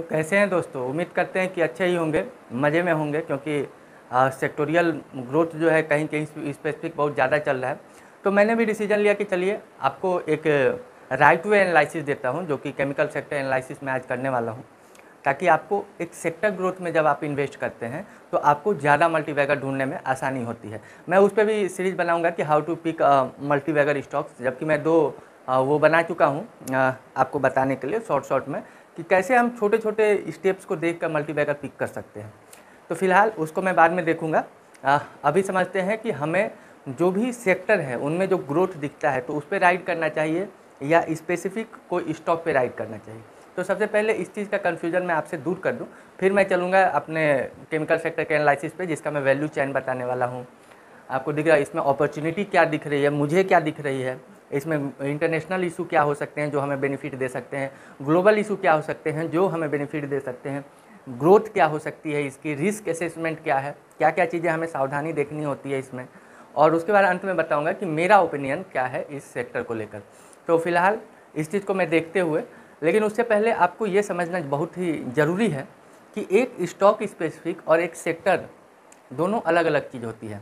तो कैसे हैं दोस्तों उम्मीद करते हैं कि अच्छे ही होंगे मज़े में होंगे क्योंकि आ, सेक्टोरियल ग्रोथ जो है कहीं कहीं स्पेसिफिक बहुत ज़्यादा चल रहा है तो मैंने भी डिसीजन लिया कि चलिए आपको एक राइट वे एनालिसिस देता हूँ जो कि केमिकल सेक्टर एनालिसिस मैं आज करने वाला हूँ ताकि आपको एक सेक्टर ग्रोथ में जब आप इन्वेस्ट करते हैं तो आपको ज़्यादा मल्टीवैगर ढूंढने में आसानी होती है मैं उस पर भी सीरीज़ बनाऊँगा कि how to pick multibagger stocks जबकि मैं दो आ, वो बना चुका हूँ आपको बताने के लिए शॉर्ट शॉर्ट में कि कैसे हम छोटे छोटे स्टेप्स को देख कर मल्टीबैगर पिक कर सकते हैं तो फिलहाल उसको मैं बाद में देखूँगा अभी समझते हैं कि हमें जो भी सेक्टर है उनमें जो ग्रोथ दिखता है तो उस पर राइड करना चाहिए या स्पेसिफिक कोई स्टॉक पे राइड करना चाहिए तो सबसे पहले इस चीज़ का कन्फ्यूजन मैं आपसे दूर कर दूं फिर मैं चलूँगा अपने केमिकल सेक्टर के एनालिसिस पे जिसका मैं वैल्यू चैन बताने वाला हूँ आपको दिख रहा है इसमें अपॉर्चुनिटी क्या दिख रही है मुझे क्या दिख रही है इसमें इंटरनेशनल इशू क्या हो सकते हैं जो हमें बेनिफिट दे सकते हैं ग्लोबल इशू क्या हो सकते हैं जो हमें बेनिफिट दे सकते हैं ग्रोथ क्या हो सकती है इसकी रिस्क असेसमेंट क्या है क्या क्या चीज़ें हमें सावधानी देखनी होती है इसमें और उसके बाद अंत में बताऊँगा कि मेरा ओपिनियन क्या है इस सेक्टर को लेकर तो फिलहाल इस चीज़ को मैं देखते हुए लेकिन उससे पहले आपको ये समझना बहुत ही ज़रूरी है कि एक स्टॉक स्पेसिफिक और एक सेक्टर दोनों अलग अलग चीज़ होती है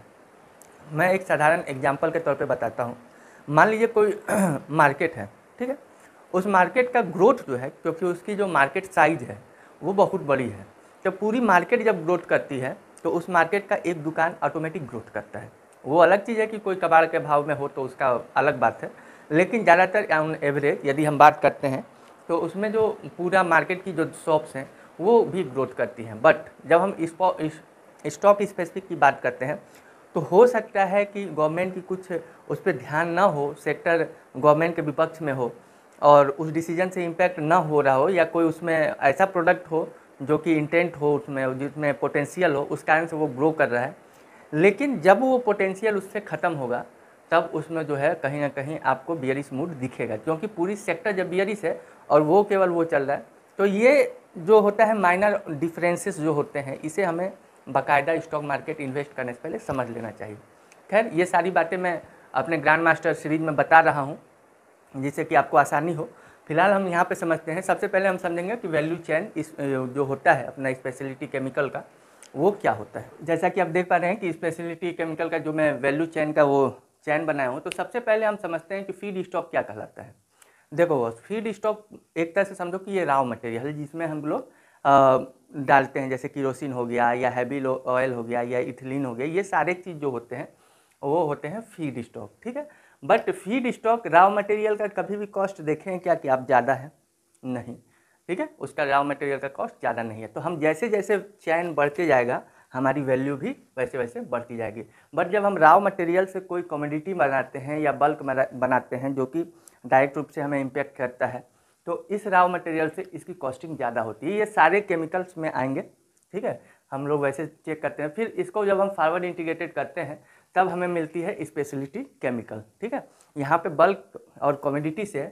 मैं एक साधारण एग्जाम्पल के तौर पर बताता हूँ मान लीजिए कोई मार्केट है ठीक है उस मार्केट का ग्रोथ जो है क्योंकि उसकी जो मार्केट साइज़ है वो बहुत बड़ी है तो पूरी मार्केट जब ग्रोथ करती है तो उस मार्केट का एक दुकान ऑटोमेटिक ग्रोथ करता है वो अलग चीज़ है कि कोई कबाड़ के भाव में हो तो उसका अलग बात है लेकिन ज़्यादातर ऑन एवरेज यदि हम बात करते हैं तो उसमें जो पूरा मार्केट की जो शॉप्स हैं वो भी ग्रोथ करती हैं बट जब हम इस स्टॉक स्पेसिफिक की बात करते हैं तो हो सकता है कि गवर्नमेंट की कुछ उस पर ध्यान ना हो सेक्टर गवर्नमेंट के विपक्ष में हो और उस डिसीजन से इम्पैक्ट ना हो रहा हो या कोई उसमें ऐसा प्रोडक्ट हो जो कि इंटेंट हो उसमें जिसमें पोटेंशियल हो उस कारण से वो ग्रो कर रहा है लेकिन जब वो पोटेंशियल उससे ख़त्म होगा तब उसमें जो है कहीं ना कहीं आपको बियरिस मूड दिखेगा क्योंकि पूरी सेक्टर जब बियरिस है और वो केवल वो चल रहा है तो ये जो होता है माइनर डिफरेंसेस जो होते हैं इसे हमें बाकायदा स्टॉक मार्केट इन्वेस्ट करने से पहले समझ लेना चाहिए खैर ये सारी बातें मैं अपने ग्रांड मास्टर सीरीज में बता रहा हूँ जिससे कि आपको आसानी हो फिलहाल हम यहाँ पे समझते हैं सबसे पहले हम समझेंगे कि वैल्यू चैन इस जो होता है अपना स्पेशलिटी केमिकल का वो क्या होता है जैसा कि आप देख पा रहे हैं कि स्पेशलिटी केमिकल का जो मैं वैल्यू चैन का वो चैन बनाया हूँ तो सबसे पहले हम समझते हैं कि फीड स्टॉक क्या कहलाता है देखो फीड स्टॉक एक तरह से समझो कि ये राव मटेरियल जिसमें हम लोग डालते हैं जैसे किरोसिन हो गया या हैवी ऑयल हो गया या इथिलीन हो गया ये सारे चीज़ जो होते हैं वो होते हैं फीड स्टॉक ठीक है but feed stock raw material का कभी भी कॉस्ट देखें क्या कि आप ज़्यादा है नहीं ठीक है उसका राव मटेरियल का कॉस्ट ज़्यादा नहीं है तो हम जैसे जैसे चैन बढ़ते जाएगा हमारी वैल्यू भी वैसे वैसे बढ़ती जाएगी बट जब हम राव मटेरियल से कोई कमोडिटी बनाते हैं या बल्क बनाते हैं जो कि डायरेक्ट रूप से हमें इम्पेक्ट करता है तो इस रॉ मटेरियल से इसकी कॉस्टिंग ज़्यादा होती है ये सारे केमिकल्स में आएंगे ठीक है हम लोग वैसे चेक करते हैं फिर इसको जब हम फॉरवर्ड इंटीग्रेटेड करते हैं तब हमें मिलती है स्पेशलिटी केमिकल ठीक है यहाँ पे बल्क और कॉमोडिटी से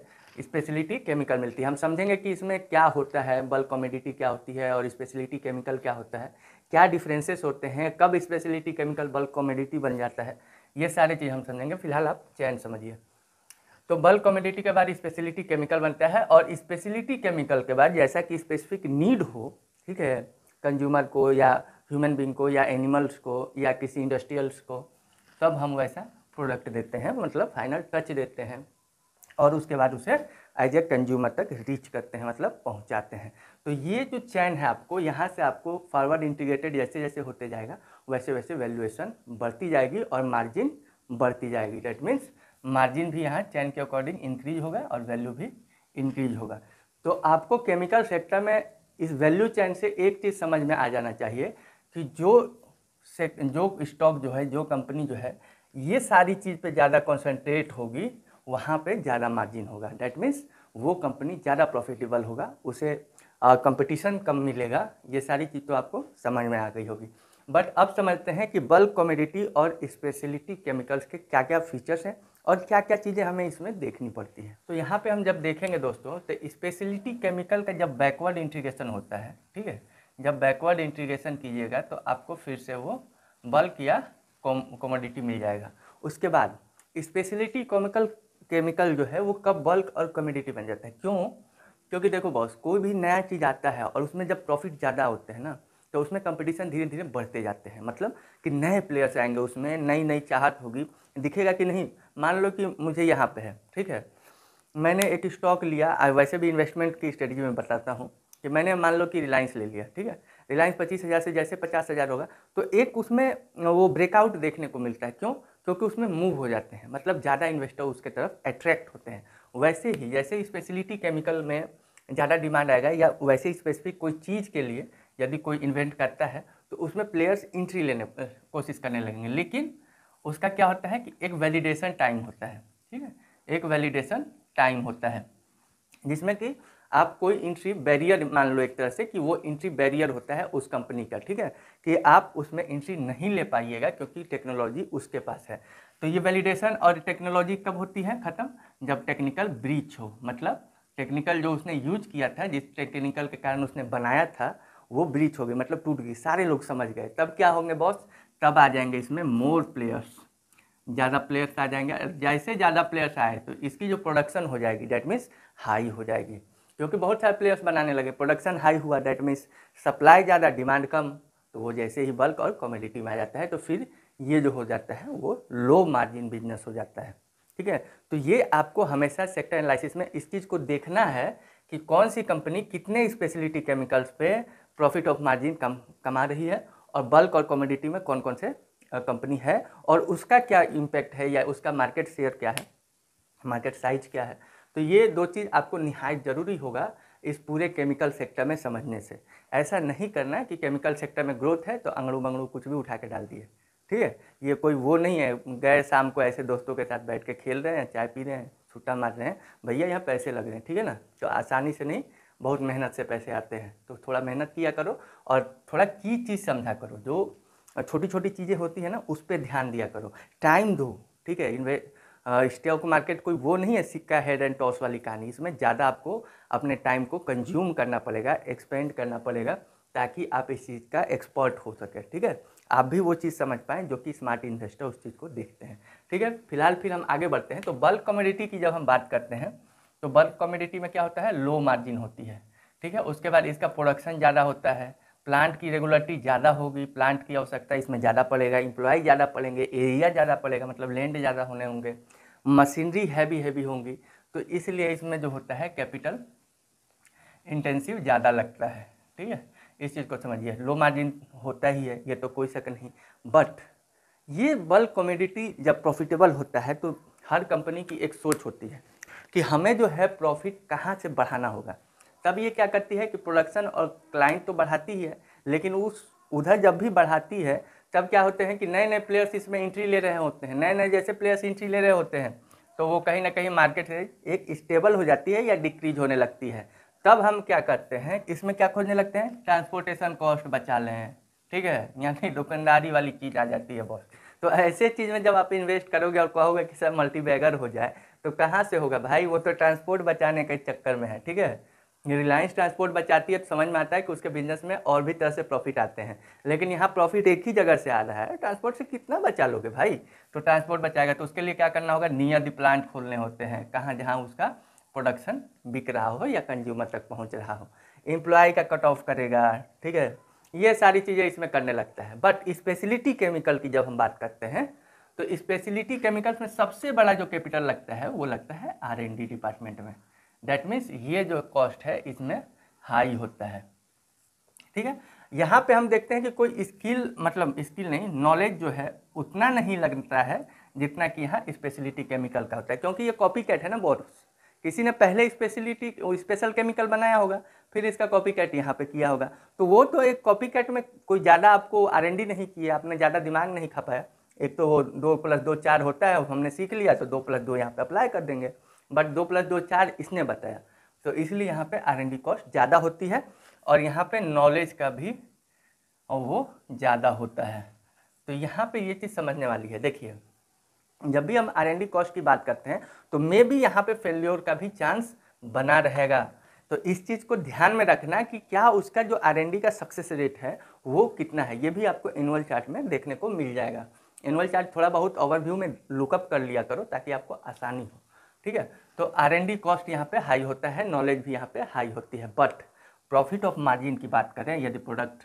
स्पेशलिटी केमिकल मिलती है हम समझेंगे कि इसमें क्या होता है बल्क कॉमोडिटी क्या होती है और स्पेशलिटी केमिकल क्या होता है क्या डिफ्रेंसेस होते हैं कब स्पेशलिटी केमिकल बल्क कॉमोडिटी बन जाता है ये सारी चीज़ हम समझेंगे फिलहाल आप चैन समझिए तो बल्क कमोडिटी के बाद स्पेशलिटी केमिकल बनता है और स्पेशलिटी केमिकल के बाद जैसा कि स्पेसिफिक नीड हो ठीक है कंज्यूमर को या ह्यूमन बींग को या एनिमल्स को या किसी इंडस्ट्रियल्स को तब हम वैसा प्रोडक्ट देते हैं मतलब फाइनल टच देते हैं और उसके बाद उसे एज ए कंज्यूमर तक रीच करते हैं मतलब पहुंचाते हैं तो ये जो चैन है आपको यहाँ से आपको फॉरवर्ड इंटीग्रेटेड जैसे जैसे होते जाएगा वैसे वैसे वैल्यूएशन बढ़ती जाएगी और मार्जिन बढ़ती जाएगी डेट मीन्स मार्जिन भी यहाँ चैन के अकॉर्डिंग इंक्रीज होगा और वैल्यू भी इंक्रीज होगा तो आपको केमिकल सेक्टर में इस वैल्यू चैन से एक चीज़ समझ में आ जाना चाहिए कि जो सेक्ट जो स्टॉक जो है जो कंपनी जो है ये सारी चीज़ पे ज़्यादा कंसंट्रेट होगी वहाँ पे ज़्यादा मार्जिन होगा डैट मीन्स वो कंपनी ज़्यादा प्रॉफिटेबल होगा उसे कंपटीशन कम मिलेगा ये सारी चीज़ तो आपको समझ में आ गई होगी बट अब समझते हैं कि बल्क कॉमोडिटी और स्पेशलिटी केमिकल्स के क्या क्या फीचर्स हैं और क्या क्या चीज़ें हमें इसमें देखनी पड़ती हैं तो यहाँ पे हम जब देखेंगे दोस्तों तो स्पेशलिटी केमिकल का जब बैकवर्ड इंटीग्रेशन होता है ठीक है जब बैकवर्ड इंटीग्रेशन कीजिएगा तो आपको फिर से वो बल्क या कॉमोडिटी मिल जाएगा उसके बाद स्पेशलिटी कॉमिकल केमिकल जो है वो कब बल्क और कॉमोडिटी बन जाता है क्यों क्योंकि देखो बॉस कोई भी नया चीज़ आता है और उसमें जब प्रॉफिट ज़्यादा होते हैं ना तो उसमें कंपटीशन धीरे धीरे बढ़ते जाते हैं मतलब कि नए प्लेयर्स आएंगे उसमें नई नई चाहत होगी दिखेगा कि नहीं मान लो कि मुझे यहाँ पे है ठीक है मैंने एक स्टॉक लिया वैसे भी इन्वेस्टमेंट की स्ट्रेटजी में बताता हूँ कि मैंने मान लो कि रिलायंस ले लिया ठीक है रिलायंस पच्चीस हज़ार से जैसे पचास हज़ार होगा तो एक उसमें वो ब्रेकआउट देखने को मिलता है क्यों क्योंकि उसमें मूव हो जाते हैं मतलब ज़्यादा इन्वेस्टर उसके तरफ अट्रैक्ट होते हैं वैसे ही जैसे स्पेशलिटी केमिकल में ज़्यादा डिमांड आएगा या वैसे स्पेसिफिक कोई चीज़ के लिए यदि कोई इन्वेंट करता है तो उसमें प्लेयर्स इंट्री लेने कोशिश करने लगेंगे लेकिन उसका क्या होता है कि एक वैलिडेशन टाइम होता है ठीक है एक वैलिडेशन टाइम होता है जिसमें कि आप कोई इंट्री बैरियर मान लो एक तरह से कि वो इंट्री बैरियर होता है उस कंपनी का ठीक है कि आप उसमें इंट्री नहीं ले पाइएगा क्योंकि टेक्नोलॉजी उसके पास है तो ये वैलिडेशन और टेक्नोलॉजी कब होती है ख़त्म जब टेक्निकल ब्रीच हो मतलब टेक्निकल जो उसने यूज किया था जिस टेक्निकल के कारण उसने बनाया था वो ब्रीच हो गई मतलब टूट गई सारे लोग समझ गए तब क्या होंगे बॉस तब आ जाएंगे इसमें मोर प्लेयर्स ज़्यादा प्लेयर्स आ जाएंगे जैसे ज़्यादा प्लेयर्स आए तो इसकी जो प्रोडक्शन हो जाएगी डैट मीन्स हाई हो जाएगी क्योंकि बहुत सारे प्लेयर्स बनाने लगे प्रोडक्शन हाई हुआ दैट मीन्स सप्लाई ज़्यादा डिमांड कम तो वो जैसे ही बल्क और कॉमोडिटी में आ जाता है तो फिर ये जो हो जाता है वो लो मार्जिन बिजनेस हो जाता है ठीक है तो ये आपको हमेशा सेक्टर एनालिसिस में इस चीज़ को देखना है कि कौन सी कंपनी कितने स्पेशलिटी केमिकल्स पे प्रॉफिट ऑफ मार्जिन कम कमा रही है और बल्क और कॉमोडिटी में कौन कौन से कंपनी है और उसका क्या इम्पैक्ट है या उसका मार्केट शेयर क्या है मार्केट साइज क्या है तो ये दो चीज़ आपको नहायत ज़रूरी होगा इस पूरे केमिकल सेक्टर में समझने से ऐसा नहीं करना कि केमिकल सेक्टर में ग्रोथ है तो अंगड़ू बंगड़ू कुछ भी उठा के डाल दिए ठीक है ये कोई वो नहीं है गए शाम को ऐसे दोस्तों के साथ बैठ के खेल रहे हैं चाय पी रहे हैं छुट्टा मार रहे हैं भैया यहाँ पैसे लग रहे हैं ठीक है ना तो आसानी से नहीं बहुत मेहनत से पैसे आते हैं तो थोड़ा मेहनत किया करो और थोड़ा की चीज़ समझा करो जो छोटी छोटी चीज़ें होती है ना उस पर ध्यान दिया करो टाइम दो ठीक है इन्वे स्टॉक मार्केट कोई वो नहीं है सिक्का हेड एंड टॉस वाली कहानी इसमें ज़्यादा आपको अपने टाइम को कंज्यूम करना पड़ेगा एक्सपेंड करना पड़ेगा ताकि आप इस चीज़ का एक्सपर्ट हो सके ठीक है आप भी वो चीज़ समझ पाएँ जो कि स्मार्ट इन्वेस्टर उस चीज़ को देखते हैं ठीक है फिलहाल फिर हम आगे बढ़ते हैं तो बल्क कमोडिटी की जब हम बात करते हैं तो बल्क कम्योडिटी में क्या होता है लो मार्जिन होती है ठीक है उसके बाद इसका प्रोडक्शन ज़्यादा होता है प्लांट की रेगुलरिटी ज़्यादा होगी प्लांट की आवश्यकता इसमें ज़्यादा पड़ेगा इम्प्लॉय ज़्यादा पड़ेंगे एरिया ज़्यादा पड़ेगा मतलब लैंड ज़्यादा होने होंगे मशीनरी हैवी हैवी होंगी तो इसलिए इसमें जो होता है कैपिटल इंटेंसिव ज़्यादा लगता है ठीक है इस चीज़ को समझिए लो मार्जिन होता ही है ये तो कोई शक नहीं बट ये बल्क कॉमोडिटी जब प्रॉफिटेबल होता है तो हर कंपनी की एक सोच होती है कि हमें जो है प्रॉफिट कहाँ से बढ़ाना होगा तब ये क्या करती है कि प्रोडक्शन और क्लाइंट तो बढ़ाती ही है लेकिन उस उधर जब भी बढ़ाती है तब क्या होते हैं कि नए नए प्लेयर्स इसमें एंट्री ले रहे होते हैं नए नए जैसे प्लेयर्स एंट्री ले रहे होते हैं तो वो कहीं ना कहीं मार्केट रेट एक स्टेबल हो जाती है या डिक्रीज होने लगती है तब हम क्या करते हैं इसमें क्या खोजने लगते हैं ट्रांसपोर्टेशन कॉस्ट बचा लें ठीक है यानी दुकानदारी वाली चीज़ आ जाती है बहुत तो ऐसे चीज़ में जब आप इन्वेस्ट करोगे और कहोगे कि सर मल्टीबैगर हो जाए तो कहाँ से होगा भाई वो तो ट्रांसपोर्ट बचाने के चक्कर में है ठीक है रिलायंस ट्रांसपोर्ट बचाती है तो समझ में आता है कि उसके बिजनेस में और भी तरह से प्रॉफिट आते हैं लेकिन यहाँ प्रॉफिट एक ही जगह से आ रहा है ट्रांसपोर्ट से कितना बचा लोगे भाई तो ट्रांसपोर्ट बचाएगा तो उसके लिए क्या करना होगा नियर द प्लांट खोलने होते हैं कहाँ जहाँ उसका प्रोडक्शन बिक रहा हो या कंज्यूमर तक पहुँच रहा हो एम्प्लॉय का कट ऑफ करेगा ठीक है ये सारी चीज़ें इसमें करने लगता है बट स्पेशलिटी केमिकल की जब हम बात करते हैं तो स्पेशलिटी केमिकल्स में सबसे बड़ा जो कैपिटल लगता है वो लगता है आर एन डी डिपार्टमेंट में दैट मीन्स ये जो कॉस्ट है इसमें हाई होता है ठीक है यहाँ पे हम देखते हैं कि कोई स्किल मतलब स्किल नहीं नॉलेज जो है उतना नहीं लगता है जितना कि यहाँ स्पेशलिटी केमिकल का होता है क्योंकि ये कॉपी कैट है ना बहुत किसी ने पहले स्पेशलिटी स्पेशल केमिकल बनाया होगा फिर इसका कॉपी कैट यहाँ पर किया होगा तो वो तो एक कॉपी कैट में कोई ज़्यादा आपको आर नहीं किया आपने ज़्यादा दिमाग नहीं खपाया एक तो वो दो प्लस दो चार होता है हमने सीख लिया तो दो प्लस दो यहाँ पे अप्लाई कर देंगे बट दो प्लस दो चार इसने बताया तो इसलिए यहाँ पे आर कॉस्ट ज़्यादा होती है और यहाँ पे नॉलेज का भी वो ज़्यादा होता है तो यहाँ पे ये चीज़ समझने वाली है देखिए जब भी हम आर कॉस्ट की बात करते हैं तो मे भी यहाँ पर फेल्योर का भी चांस बना रहेगा तो इस चीज़ को ध्यान में रखना कि क्या उसका जो आर का सक्सेस रेट है वो कितना है ये भी आपको एनुअल चार्ट में देखने को मिल जाएगा एनुअल चार्ज थोड़ा बहुत ओवरव्यू में लुकअप कर लिया करो ताकि आपको आसानी हो ठीक है तो आर एन डी कॉस्ट यहाँ पे हाई होता है नॉलेज भी यहाँ पे हाई होती है बट प्रॉफिट ऑफ मार्जिन की बात करें यदि प्रोडक्ट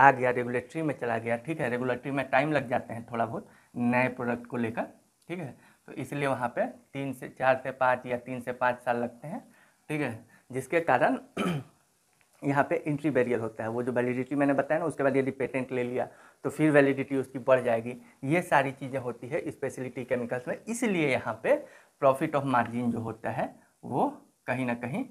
आ गया रेगुलेटरी में चला गया ठीक है रेगुलेटरी में टाइम लग जाते हैं थोड़ा बहुत नए प्रोडक्ट को लेकर ठीक है तो इसलिए वहाँ पे तीन से चार से पाँच या तीन से पाँच साल लगते हैं ठीक है जिसके कारण यहाँ पे इंट्री बैरियर होता है वो जो वैलिडिटी मैंने बताया ना उसके बाद यदि पेटेंट ले लिया तो फिर वैलिडिटी उसकी बढ़ जाएगी ये सारी चीज़ें होती है स्पेशलिटी केमिकल्स में इसलिए यहाँ पे प्रॉफिट ऑफ मार्जिन जो होता है वो कहीं ना कहीं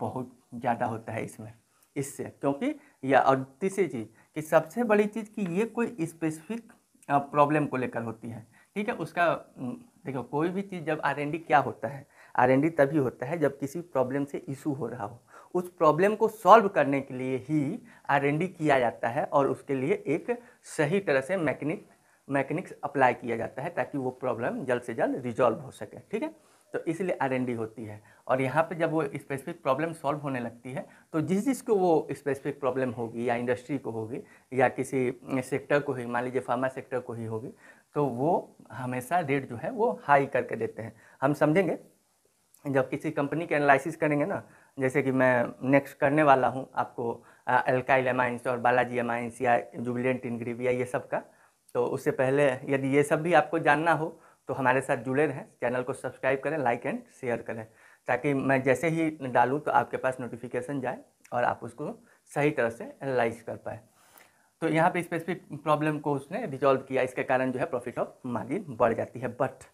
बहुत ज़्यादा होता है इसमें इससे क्योंकि या और तीसरी चीज़ कि सबसे बड़ी चीज़ कि ये कोई स्पेसिफिक प्रॉब्लम को लेकर होती है ठीक है उसका देखो कोई भी चीज़ जब आर क्या होता है आर तभी होता है जब किसी प्रॉब्लम से इशू हो रहा हो उस प्रॉब्लम को सॉल्व करने के लिए ही आर एन डी किया जाता है और उसके लिए एक सही तरह से मैकेनिक मैकेनिक्स अप्लाई किया जाता है ताकि वो प्रॉब्लम जल्द से जल्द रिजॉल्व हो सके ठीक है तो इसलिए आर एन डी होती है और यहाँ पे जब वो स्पेसिफिक प्रॉब्लम सॉल्व होने लगती है तो जिस जिस को वो स्पेसिफिक प्रॉब्लम होगी या इंडस्ट्री को होगी या किसी सेक्टर को ही मान लीजिए फार्मा सेक्टर को ही होगी तो वो हमेशा रेट जो है वो हाई करके देते हैं हम समझेंगे जब किसी कंपनी के एनालिसिस करेंगे ना जैसे कि मैं नेक्स्ट करने वाला हूँ आपको एल्काइल एमाइंस और बालाजी एमाइंस या जुबिलेंट इनग्रीविया ये सब का तो उससे पहले यदि ये सब भी आपको जानना हो तो हमारे साथ जुड़े रहें चैनल को सब्सक्राइब करें लाइक एंड शेयर करें ताकि मैं जैसे ही डालूँ तो आपके पास नोटिफिकेशन जाए और आप उसको सही तरह से एनालाइज कर पाए तो यहाँ पे स्पेसिफिक प्रॉब्लम को उसने रिजॉल्व किया इसके कारण जो है प्रॉफिट ऑफ मार्जिन बढ़ जाती है बट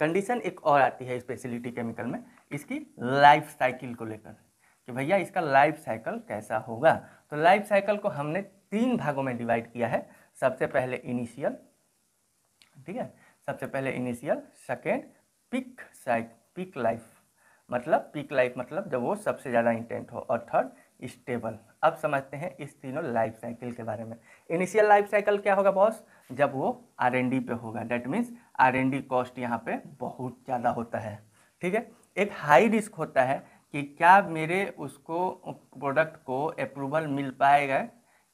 कंडीशन एक और आती है स्पेशलिटी केमिकल में इसकी लाइफ साइकिल को लेकर कि भैया इसका लाइफ साइकिल कैसा होगा तो लाइफ साइकिल को हमने तीन भागों में डिवाइड किया है सबसे पहले इनिशियल ठीक है सबसे पहले इनिशियल सेकेंड पिक साइक पिक लाइफ मतलब पिक लाइफ मतलब जब वो सबसे ज़्यादा इंटेंट हो और थर्ड स्टेबल अब समझते हैं इस तीनों लाइफ साइकिल के बारे में इनिशियल लाइफ साइकिल क्या होगा बॉस जब वो आर एन डी पे होगा that means R D cost यहाँ पे बहुत ज़्यादा होता है ठीक है एक हाई रिस्क होता है कि क्या मेरे उसको प्रोडक्ट को अप्रूवल मिल पाएगा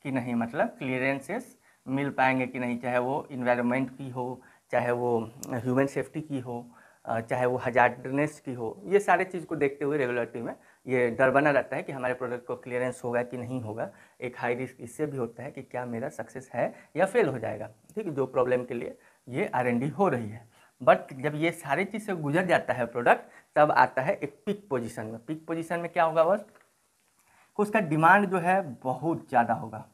कि नहीं मतलब क्लियरेंसेस मिल पाएंगे कि नहीं चाहे वो इन्वायरमेंट की हो चाहे वो ह्यूमन सेफ्टी की हो चाहे वो हजारनेस की हो ये सारे चीज़ को देखते हुए रेगुलेटरी में ये डर बना रहता है कि हमारे प्रोडक्ट को क्लियरेंस होगा कि नहीं होगा एक हाई रिस्क इससे भी होता है कि क्या मेरा सक्सेस है या फेल हो जाएगा ठीक है जो प्रॉब्लम के लिए ये आर हो रही है बट जब ये सारी चीज़ से गुजर जाता है प्रोडक्ट तब आता है एक पिक पोजिशन में पिक पोजिशन में क्या होगा बस उसका डिमांड जो है बहुत ज़्यादा होगा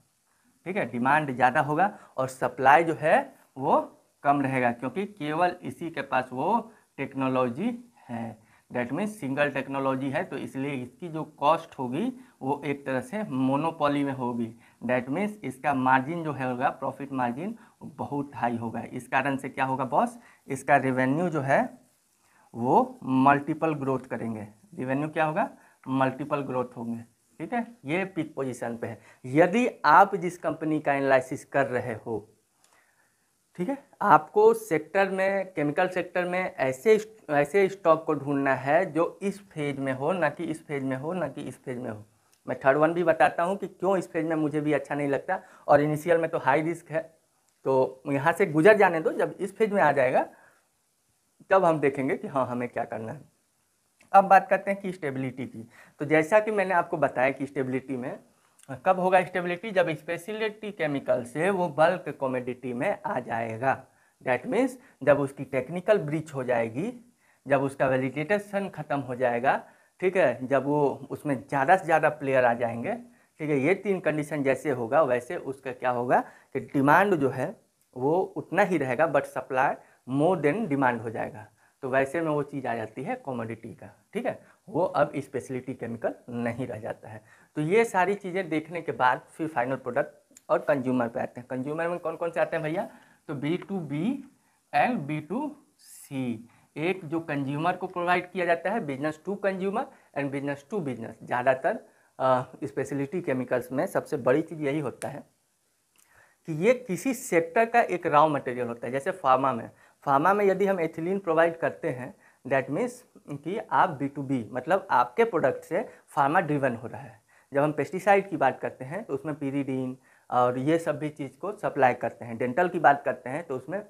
ठीक है डिमांड ज़्यादा होगा और सप्लाई जो है वो कम रहेगा क्योंकि केवल इसी के पास वो टेक्नोलॉजी है डेट मीन्स सिंगल टेक्नोलॉजी है तो इसलिए इसकी जो कॉस्ट होगी वो एक तरह से मोनोपोली में होगी डेट मीन्स इसका मार्जिन जो है होगा प्रॉफिट मार्जिन बहुत हाई होगा इस कारण से क्या होगा बॉस इसका रेवेन्यू जो है वो मल्टीपल ग्रोथ करेंगे रेवेन्यू क्या होगा मल्टीपल ग्रोथ होंगे ठीक है ये पिक पोजीशन पे है यदि आप जिस कंपनी का एनालिसिस कर रहे हो ठीक है आपको सेक्टर में केमिकल सेक्टर में ऐसे ऐसे स्टॉक को ढूंढना है जो इस फेज में हो ना कि इस फेज में हो ना कि इस फेज में हो मैं थर्ड वन भी बताता हूँ कि क्यों इस फेज में मुझे भी अच्छा नहीं लगता और इनिशियल में तो हाई रिस्क है तो यहाँ से गुजर जाने दो जब इस फेज में आ जाएगा तब हम देखेंगे कि हाँ हमें क्या करना है अब बात करते हैं कि स्टेबिलिटी की तो जैसा कि मैंने आपको बताया कि स्टेबिलिटी में कब होगा स्टेबिलिटी जब स्पेशलिटी केमिकल से वो बल्क कॉमोडिटी में आ जाएगा दैट मीन्स जब उसकी टेक्निकल ब्रीच हो जाएगी जब उसका वेलिडेटेशन ख़त्म हो जाएगा ठीक है जब वो उसमें ज़्यादा से ज़्यादा प्लेयर आ जाएंगे ठीक है ये तीन कंडीशन जैसे होगा वैसे उसका क्या होगा कि डिमांड जो है वो उतना ही रहेगा but supply more than demand हो जाएगा तो वैसे में वो चीज़ आ जाती है कॉमोडिटी का ठीक है वो अब स्पेशलिटी केमिकल नहीं रह जाता है तो ये सारी चीज़ें देखने के बाद फिर फाइनल प्रोडक्ट और कंज्यूमर पे आते हैं कंज्यूमर में कौन कौन से आते हैं भैया तो B to B and B to C एक जो कंज्यूमर को प्रोवाइड किया जाता है business to consumer and business to business ज़्यादातर स्पेशलिटी केमिकल्स में सबसे बड़ी चीज़ यही होता है कि ये किसी सेक्टर का एक रॉ मटेरियल होता है जैसे फार्मा में फार्मा में यदि हम एथिलीन प्रोवाइड करते हैं दैट मीन्स कि आप बी टू बी मतलब आपके प्रोडक्ट से फार्मा ड्रिवन हो रहा है जब हम पेस्टिसाइड की बात करते हैं तो उसमें पीरीडीन और ये सब भी चीज़ को सप्लाई करते हैं डेंटल की बात करते हैं तो उसमें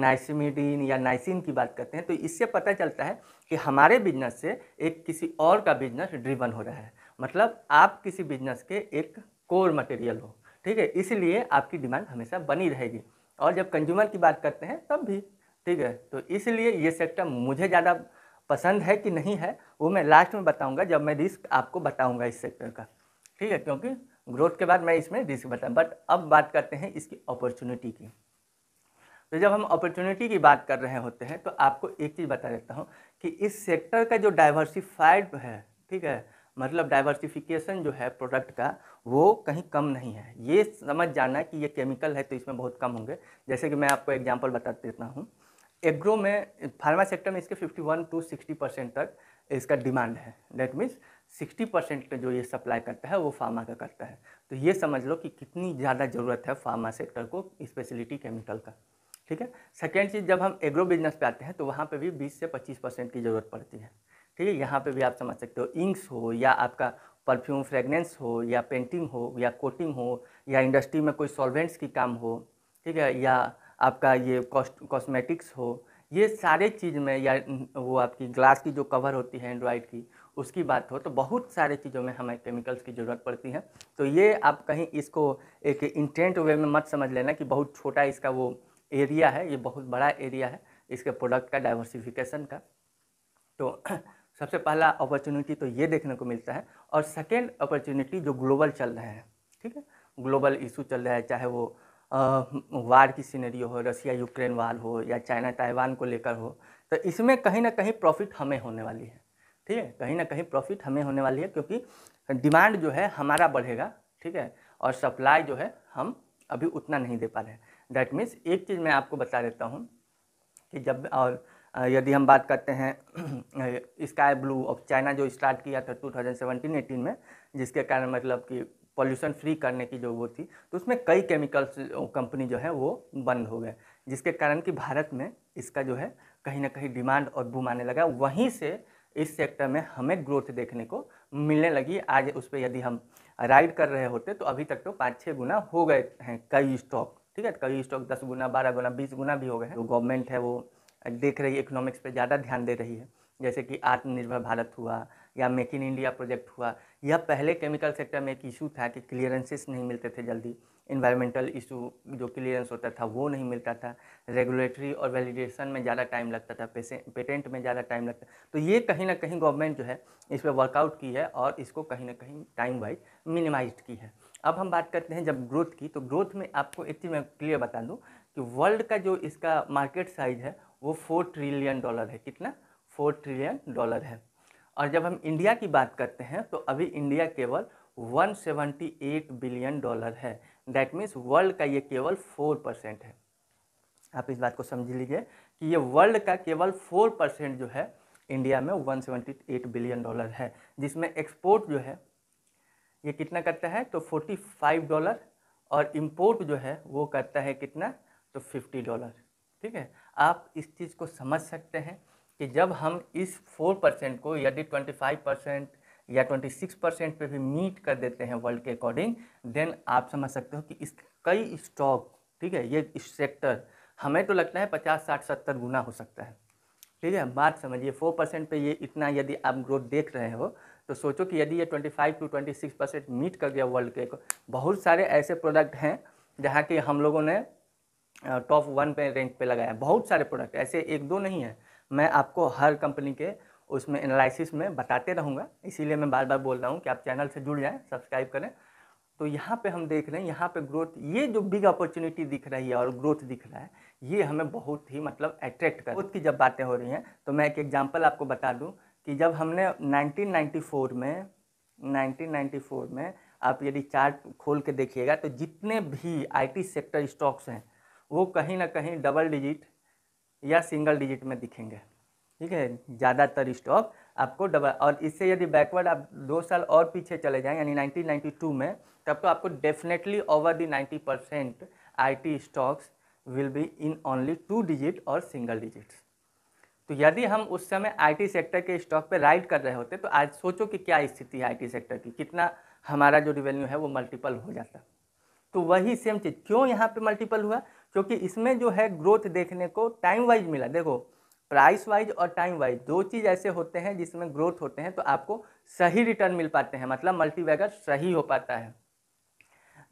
नाइसिमिडीन या नाइसिन की बात करते हैं तो इससे पता चलता है कि हमारे बिजनेस से एक किसी और का बिजनेस ड्रिवन हो रहा है मतलब आप किसी बिजनेस के एक कोर मटेरियल हो ठीक है इसलिए आपकी डिमांड हमेशा बनी रहेगी और जब कंज्यूमर की बात करते हैं तब भी ठीक है तो इसलिए ये सेक्टर मुझे ज़्यादा पसंद है कि नहीं है वो मैं लास्ट में बताऊंगा जब मैं रिस्क आपको बताऊंगा इस सेक्टर का ठीक है क्योंकि ग्रोथ के बाद मैं इसमें रिस्क बताऊँ बट अब बात करते हैं इसकी अपॉर्चुनिटी की तो जब हम अपॉर्चुनिटी की बात कर रहे होते हैं तो आपको एक चीज़ बता देता हूँ कि इस सेक्टर का जो डाइवर्सिफाइड है ठीक है मतलब डाइवर्सिफिकेशन जो है प्रोडक्ट का वो कहीं कम नहीं है ये समझ जाना कि ये केमिकल है तो इसमें बहुत कम होंगे जैसे कि मैं आपको एग्जांपल बता देता हूँ एग्रो में फार्मा सेक्टर में इसके 51 टू 60 परसेंट तक इसका डिमांड है डेट मीन्स 60 परसेंट जो ये सप्लाई करता है वो फार्मा का करता है तो ये समझ लो कि कितनी ज़्यादा ज़रूरत है फार्मा सेक्टर को स्पेशलिटी केमिकल का ठीक है सेकेंड चीज़ जब हम एग्रो बिजनेस पे आते हैं तो वहाँ पे भी 20 से 25 परसेंट की ज़रूरत पड़ती है ठीक है यहाँ पे भी आप समझ सकते हो इंक्स हो या आपका परफ्यूम फ्रेगनेंस हो या पेंटिंग हो या कोटिंग हो या इंडस्ट्री में कोई सॉल्वेंट्स की काम हो ठीक है या आपका ये कॉस्ट कॉस्मेटिक्स हो ये सारे चीज़ में या वो आपकी ग्लास की जो कवर होती है एंड्रॉयड की उसकी बात हो तो बहुत सारे चीज़ों में हमें केमिकल्स की ज़रूरत पड़ती है तो ये आप कहीं इसको एक इंटेंट वे में मत समझ लेना कि बहुत छोटा इसका वो एरिया है ये बहुत बड़ा एरिया है इसके प्रोडक्ट का डाइवर्सिफिकेशन का तो सबसे पहला अपॉर्चुनिटी तो ये देखने को मिलता है और सेकेंड अपॉर्चुनिटी जो ग्लोबल चल रहे हैं ठीक है ग्लोबल इशू चल रहा है चाहे वो वार की सीनरी हो रसिया यूक्रेन वार हो या चाइना ताइवान को लेकर हो तो इसमें कहीं ना कहीं प्रॉफिट हमें होने वाली है ठीक है कहीं ना कहीं प्रॉफिट हमें होने वाली है क्योंकि डिमांड जो है हमारा बढ़ेगा ठीक है और सप्लाई जो है हम अभी उतना नहीं दे पा रहे हैं दैट मीन्स एक चीज़ मैं आपको बता देता हूँ कि जब और यदि हम बात करते हैं स्काई ब्लू ऑफ चाइना जो स्टार्ट किया था टू थाउजेंड में जिसके कारण मतलब कि पॉल्यूशन फ्री करने की जो वो थी तो उसमें कई केमिकल्स कंपनी जो है वो बंद हो गए जिसके कारण कि भारत में इसका जो है कहीं ना कहीं डिमांड और बूम आने लगा वहीं से इस सेक्टर में हमें ग्रोथ देखने को मिलने लगी आज उस पर यदि हम राइड कर रहे होते तो अभी तक तो पाँच छः गुना हो गए हैं कई स्टॉक ठीक है कई स्टॉक दस गुना बारह गुना बीस गुना भी हो गए हैं तो गवर्नमेंट है वो देख रही है इकोनॉमिक्स पर ज़्यादा ध्यान दे रही है जैसे कि आत्मनिर्भर भारत हुआ या मेक इन इंडिया प्रोजेक्ट हुआ यह पहले केमिकल सेक्टर में एक इशू था कि क्लियरेंसेस नहीं मिलते थे जल्दी इन्वायरमेंटल इशू जो क्लियरेंस होता था वो नहीं मिलता था रेगुलेटरी और वैलिडेशन में ज़्यादा टाइम लगता था पेटेंट में ज़्यादा टाइम लगता तो ये कहीं ना कहीं गवर्नमेंट जो है इस पर वर्कआउट की है और इसको कहीं ना कहीं टाइम वाइज मिनिमाइज की है अब हम बात करते हैं जब ग्रोथ की तो ग्रोथ में आपको एक चीज़ मैं क्लियर बता दूँ कि वर्ल्ड का जो इसका मार्केट साइज है वो फोर ट्रिलियन डॉलर है कितना फोर ट्रिलियन डॉलर है और जब हम इंडिया की बात करते हैं तो अभी इंडिया केवल 178 बिलियन डॉलर है दैट मीन्स वर्ल्ड का ये केवल फोर परसेंट है आप इस बात को समझ लीजिए कि ये वर्ल्ड का केवल फोर परसेंट जो है इंडिया में 178 बिलियन डॉलर है जिसमें एक्सपोर्ट जो है ये कितना करता है तो 45 डॉलर और इम्पोर्ट जो है वो करता है कितना तो 50 डॉलर ठीक है आप इस चीज़ को समझ सकते हैं कि जब हम इस फोर परसेंट को यदि ट्वेंटी फाइव परसेंट या ट्वेंटी सिक्स परसेंट पर भी मीट कर देते हैं वर्ल्ड के अकॉर्डिंग देन आप समझ सकते हो कि इस कई स्टॉक ठीक है ये सेक्टर हमें तो लगता है पचास साठ सत्तर गुना हो सकता है ठीक है बात समझिए फोर परसेंट पर ये इतना यदि आप ग्रोथ देख रहे हो तो सोचो कि यदि ये twenty five to twenty six percent meet कर गया वर्ल्ड के तो बहुत सारे ऐसे प्रोडक्ट हैं जहाँ कि हम लोगों ने टॉप वन पे रैंक पे लगाया बहुत सारे प्रोडक्ट ऐसे एक दो नहीं है मैं आपको हर कंपनी के उसमें एनालिसिस में बताते रहूँगा इसीलिए मैं बार बार बोल रहा हूँ कि आप चैनल से जुड़ जाएँ सब्सक्राइब करें तो यहाँ पे हम देख रहे हैं यहाँ पे ग्रोथ ये जो बिग अपॉर्चुनिटी दिख रही है और ग्रोथ दिख रहा है ये हमें बहुत ही मतलब अट्रैक्ट कर ग्रोथ की जब बातें हो रही हैं तो मैं एक एग्जांपल आपको बता दूं कि जब हमने 1994 में 1994 में आप यदि चार्ट खोल के देखिएगा तो जितने भी आईटी सेक्टर स्टॉक्स हैं वो कहीं ना कहीं डबल डिजिट या सिंगल डिजिट में दिखेंगे ठीक है ज़्यादातर स्टॉक आपको डबल और इससे यदि बैकवर्ड आप दो साल और पीछे चले जाएँ यानी 1992 में तब तो आपको definitely over the 90 percent I stocks will be in only two digit और सिंगल डिजिट्स तो यदि हम उस समय आईटी सेक्टर के स्टॉक पे राइड कर रहे होते तो आज सोचो कि क्या स्थिति है आई सेक्टर की कितना हमारा जो रिवेन्यू है वो मल्टीपल हो जाता तो वही सेम चीज़ क्यों यहाँ पे मल्टीपल हुआ क्योंकि इसमें जो है ग्रोथ देखने को टाइम वाइज मिला देखो प्राइस वाइज और टाइम वाइज दो चीज़ ऐसे होते हैं जिसमें ग्रोथ होते हैं तो आपको सही रिटर्न मिल पाते हैं मतलब मल्टीवैगर सही हो पाता है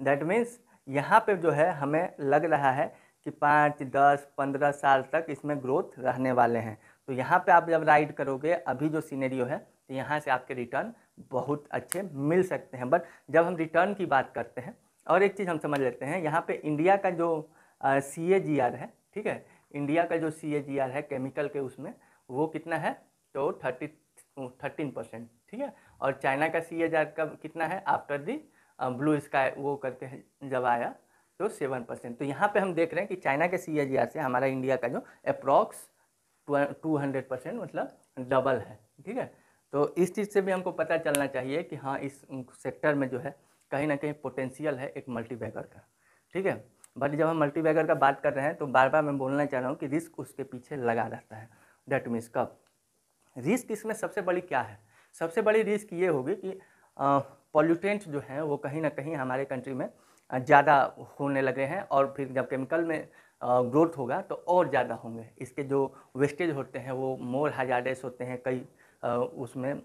दैट मीन्स यहाँ पे जो है हमें लग रहा है कि पाँच दस पंद्रह साल तक इसमें ग्रोथ रहने वाले हैं तो यहाँ पे आप जब राइड करोगे अभी जो सीनेरियो है तो यहाँ से आपके रिटर्न बहुत अच्छे मिल सकते हैं बट जब हम रिटर्न की बात करते हैं और एक चीज़ हम समझ लेते हैं यहाँ पे इंडिया का जो सी ए जी आर है ठीक है इंडिया का जो सी ए जी आर है केमिकल के उसमें वो कितना है तो थर्टी थर्टीन परसेंट ठीक है और चाइना का सी ए जी आर का कितना है आफ्टर दी ब्लू स्काई वो करके जब आया तो सेवन परसेंट तो यहाँ पे हम देख रहे हैं कि चाइना के सी ए जी आर से हमारा इंडिया का जो अप्रॉक्स टू हंड्रेड परसेंट मतलब डबल है ठीक है तो इस चीज़ से भी हमको पता चलना चाहिए कि हाँ इस सेक्टर में जो है कहीं ना कहीं पोटेंशियल है एक मल्टीबैगर का ठीक है बट जब हम मल्टीबैगर का बात कर रहे हैं तो बार बार मैं बोलना चाह रहा हूँ कि रिस्क उसके पीछे लगा रहता है डेट मीन्स कब रिस्क इसमें सबसे बड़ी क्या है सबसे बड़ी रिस्क ये होगी कि पॉल्यूटेंट जो हैं वो कहीं ना कहीं हमारे कंट्री में ज़्यादा होने लगे हैं और फिर जब केमिकल में ग्रोथ होगा तो और ज़्यादा होंगे इसके जो वेस्टेज होते हैं वो मोर हजारेस होते हैं कई उसमें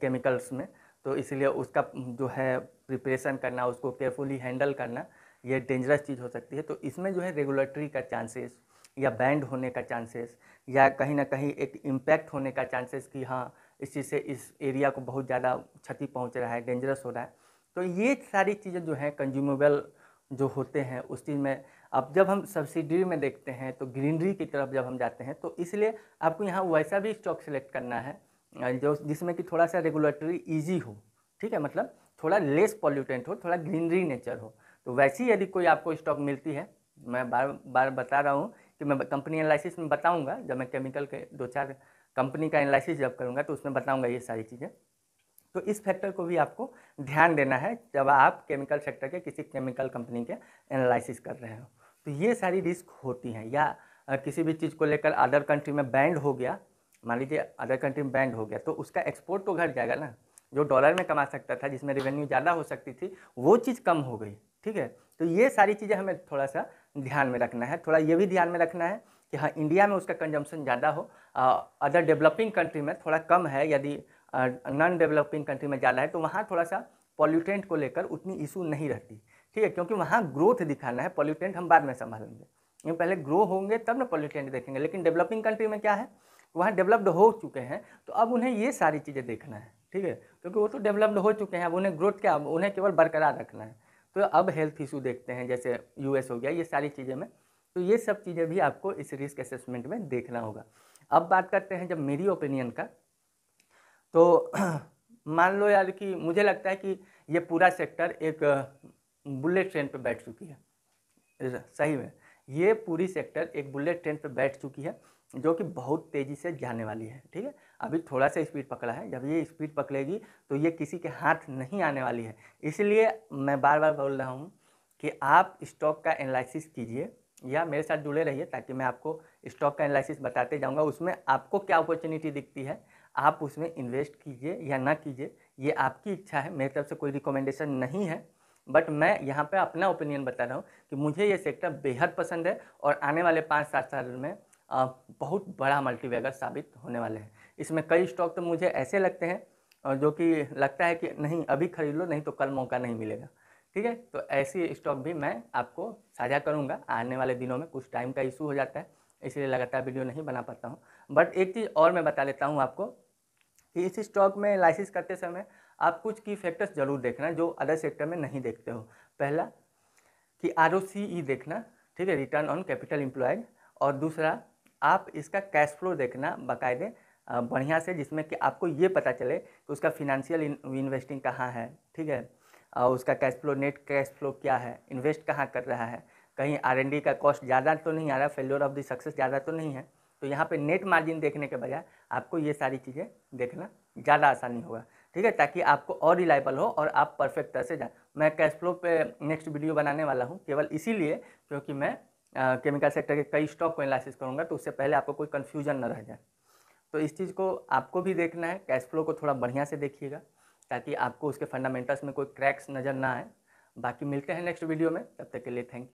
केमिकल्स में तो इसलिए उसका जो है प्रिपरेशन करना उसको केयरफुली हैंडल करना ये डेंजरस चीज़ हो सकती है तो इसमें जो है रेगुलेटरी का चांसेस या बैंड होने का चांसेस या कहीं ना कहीं एक इम्पैक्ट होने का चांसेस कि हाँ इस चीज़ से इस एरिया को बहुत ज़्यादा क्षति पहुँच रहा है डेंजरस हो रहा है तो ये सारी चीज़ें जो हैं कंज्यूमेबल जो होते हैं उस चीज़ में अब जब हम सब्सिडी में देखते हैं तो ग्रीनरी की तरफ जब हम जाते हैं तो इसलिए आपको यहाँ वैसा भी स्टॉक सेलेक्ट करना है जो जिसमें कि थोड़ा सा रेगुलेटरी ईजी हो ठीक है मतलब थोड़ा लेस पॉल्यूटेंट हो थोड़ा ग्रीनरी नेचर हो तो वैसी यदि कोई आपको स्टॉक मिलती है मैं बार बार बता रहा हूँ कि मैं कंपनी एनालिसिस में बताऊँगा जब मैं केमिकल के दो चार कंपनी का एनालिसिस जब करूँगा तो उसमें बताऊँगा ये सारी चीज़ें तो इस फैक्टर को भी आपको ध्यान देना है जब आप केमिकल सेक्टर के किसी केमिकल कंपनी के एनालिसिस कर रहे हो तो ये सारी रिस्क होती हैं या किसी भी चीज़ को लेकर अदर कंट्री में बैंड हो गया मान लीजिए अदर कंट्री में बैंड हो गया तो उसका एक्सपोर्ट तो घट जाएगा ना जो डॉलर में कमा सकता था जिसमें रेवेन्यू ज़्यादा हो सकती थी वो चीज़ कम हो गई ठीक है तो ये सारी चीज़ें हमें थोड़ा सा ध्यान में रखना है थोड़ा ये भी ध्यान में रखना है कि हाँ इंडिया में उसका कंजम्पशन ज़्यादा हो अदर डेवलपिंग कंट्री में थोड़ा कम है यदि नॉन डेवलपिंग कंट्री में ज़्यादा है तो वहाँ थोड़ा सा पॉल्यूटेंट को लेकर उतनी इशू नहीं रहती ठीक है क्योंकि वहाँ ग्रोथ दिखाना है पॉल्यूटेंट हम बाद में संभालेंगे क्योंकि पहले ग्रो होंगे तब ना पॉल्यूटेंट देखेंगे लेकिन डेवलपिंग कंट्री में क्या है वहाँ डेवलप्ड हो चुके हैं तो अब उन्हें ये सारी चीज़ें देखना है ठीक है क्योंकि वो तो डेवलप्ड हो चुके हैं अब उन्हें ग्रोथ क्या उन्हें केवल बरकरार रखना है तो अब हेल्थ इशू देखते हैं जैसे यूएस हो गया ये सारी चीज़ें में तो ये सब चीज़ें भी आपको इस रिस्क असेसमेंट में देखना होगा अब बात करते हैं जब मेरी ओपिनियन का तो मान लो यार कि मुझे लगता है कि ये पूरा सेक्टर एक बुलेट ट्रेन पर बैठ चुकी है सही में ये पूरी सेक्टर एक बुलेट ट्रेन पर बैठ चुकी है जो कि बहुत तेज़ी से जाने वाली है ठीक है अभी थोड़ा सा स्पीड पकड़ा है जब ये स्पीड पकड़ेगी तो ये किसी के हाथ नहीं आने वाली है इसलिए मैं बार बार बोल रहा हूँ कि आप स्टॉक का एनालिसिस कीजिए या मेरे साथ जुड़े रहिए ताकि मैं आपको स्टॉक का एनालिसिस बताते जाऊँगा उसमें आपको क्या अपॉर्चुनिटी दिखती है आप उसमें इन्वेस्ट कीजिए या ना कीजिए ये आपकी इच्छा है मेरी तरफ से कोई रिकमेंडेशन नहीं है बट मैं यहाँ पे अपना ओपिनियन बता रहा हूँ कि मुझे ये सेक्टर बेहद पसंद है और आने वाले पाँच सात साल में बहुत बड़ा मल्टीवेगर साबित होने वाले हैं इसमें कई स्टॉक तो मुझे ऐसे लगते हैं और जो कि लगता है कि नहीं अभी खरीद लो नहीं तो कल मौका नहीं मिलेगा ठीक है तो ऐसी स्टॉक भी मैं आपको साझा करूँगा आने वाले दिनों में कुछ टाइम का इशू हो जाता है इसलिए लगातार वीडियो नहीं बना पाता हूँ बट एक चीज़ और मैं बता लेता हूँ आपको कि इस स्टॉक में लाइसेंस करते समय आप कुछ की फैक्टर्स जरूर देखना जो अदर सेक्टर में नहीं देखते हो पहला कि आर e देखना ठीक है रिटर्न ऑन कैपिटल एम्प्लॉयड और दूसरा आप इसका कैश फ्लो देखना बाकायदे बढ़िया से जिसमें कि आपको ये पता चले कि उसका फिनेंशियल इन्वेस्टिंग कहाँ है ठीक है और उसका cash flow net cash flow क्या है इन्वेस्ट कहाँ कर रहा है कहीं आर का कॉस्ट ज़्यादा तो नहीं आ रहा फेल्योर ऑफ द सक्सेस ज़्यादा तो नहीं है तो यहाँ पे नेट मार्जिन देखने के बजाय आपको ये सारी चीज़ें देखना ज़्यादा आसानी होगा ठीक है ताकि आपको और रिलायबल हो और आप परफेक्ट तरह से जाए मैं कैश फ्लो पे नेक्स्ट वीडियो बनाने वाला हूँ केवल इसीलिए क्योंकि मैं केमिकल सेक्टर के कई स्टॉक को एनालिसिस करूँगा तो उससे पहले आपको कोई कन्फ्यूजन न रह जाए तो इस चीज़ को आपको भी देखना है कैश फ्लो को थोड़ा बढ़िया से देखिएगा ताकि आपको उसके फंडामेंटल्स में कोई क्रैक्स नज़र ना आए बाकी मिलते हैं नेक्स्ट वीडियो में तब तक के लिए थैंक